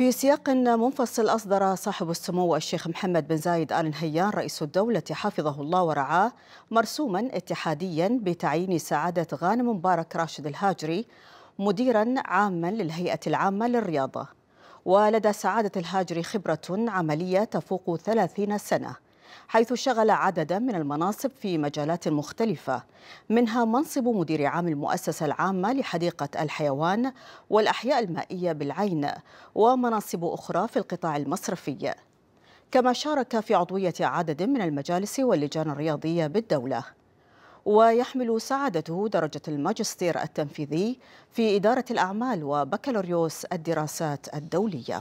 في سياق منفصل أصدر صاحب السمو الشيخ محمد بن زايد آل نهيان رئيس الدولة حفظه الله ورعاه مرسوما اتحاديا بتعيين سعادة غانم مبارك راشد الهاجري مديرا عاما للهيئة العامة للرياضة ولدى سعادة الهاجري خبرة عملية تفوق 30 سنة حيث شغل عددا من المناصب في مجالات مختلفة منها منصب مدير عام المؤسسة العامة لحديقة الحيوان والأحياء المائية بالعين ومناصب أخرى في القطاع المصرفي كما شارك في عضوية عدد من المجالس واللجان الرياضية بالدولة ويحمل سعادته درجة الماجستير التنفيذي في إدارة الأعمال وبكالوريوس الدراسات الدولية